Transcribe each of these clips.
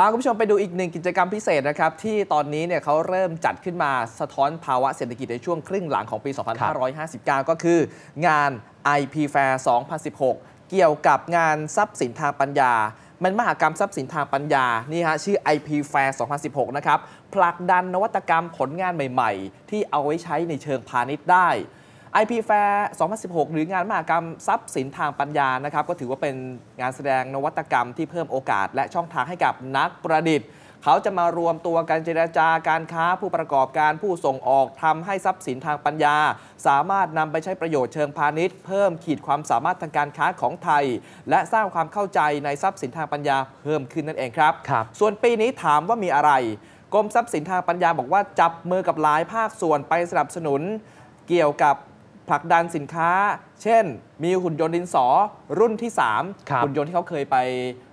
พาคุณผู้ชมไปดูอีกหนึ่งกิจกรรมพิเศษนะครับ ที่ตอนนี้เนี่ยเขาเริ่มจัดขึ้นมาสะท้อนภาวะเศรษฐกิจในช่วงครึ่งหลังของปี 2559 ก็คือ งาน IP Fair 2016 เกี่ยวกับงานทรัพย์สินทางปัญญา มันมหากรรมทรัพย์สินทางปัญญา นี่ฮะชื่อ IP Fair 2016 นะครับผลักดันนวัตกรรมผลงานใหม่ ๆ ที่เอาไว้ใช้ในเชิงพาณิชย์ได้ IP Fair 2016 หรืองานมหกรรมทรัพย์สินทางปัญญา นะครับ ก็ถือว่าเป็นงานแสดงนวัตกรรมที่เพิ่มโอกาส และช่องทางให้กับนักประดิษฐ์ เขาจะมารวมตัวกันเจรจาการค้าผู้ประกอบการผู้ส่งออกทำให้ทรัพย์สินทางปัญญา สามารถนำไปใช้ประโยชน์เชิงพาณิชย์เพิ่มขีดความสามารถทางการค้าของไทย และสร้างความเข้าใจในทรัพย์สินทางปัญญาเพิ่มขึ้นนั่นเองครับรบส่วนปีนี้ถามว่ามีอะไร กรมทรัพย์สินทางปัญญาบอกว่าจับมือกับหลายภาคส่วนไปสนับสนุนเกี่ยวกับผลักดันสินค้า เช่น มีหุ่นยนต์ดินสอรุ่นที่3หุ่นยนต์ที่เขาเคยไป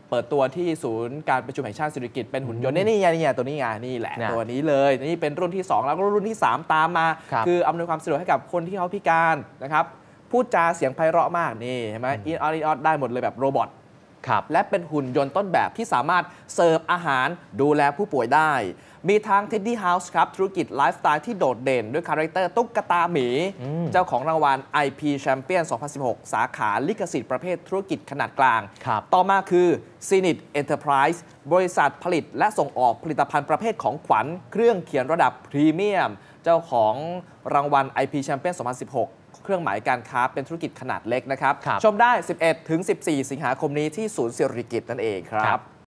เปิดตัวที่ศูนย์การประชุมแห่งชาติสิริกิตเป็นหุ่นยนต์นี่นี่ไงนี่ไงตัวนี้ไงนี่แหละตัวนี้เลยนี่เป็นรุ่นที่2แล้วก็รุ่นที่ 3 ตามมา คืออำนวยความสะดวกให้กับคนที่เขาพิการนะครับพูดจาเสียงไพเราะมากนี่เห็นไหมอดอินออดได้หมดเลยแบบโรบอทครับและเป็นหุ่นยนต์ต้นแบบที่สามารถเสิร์ฟ อาหารดูแลผู้ป่วยได้ มีทาง Teddy House ครับ ธุรกิจไลฟ์สไตล์ที่โดดเด่นด้วยคาแรคเตอร์ตุ๊กตาหมี เจ้าของรางวัล IP Champion 2016 สาขาลิขสิทธิ์ประเภทธุรกิจขนาดกลาง ต่อมาคือ s i n i t Enterprise บริษัทผลิตและส่งออกผลิตภัณฑ์ประเภทของขวัญ เครื่องเขียนระดับพรีเมียมเจ้าของรางวัล IP Champion 2016เครื่องหมายการค้าเป็นธุรกิจขนาดเล็กนะครับ ชมได้ 11 ถึง 14 สิงหาคมนี้ที่ศูนย์สิริกิตนั่นเองครับ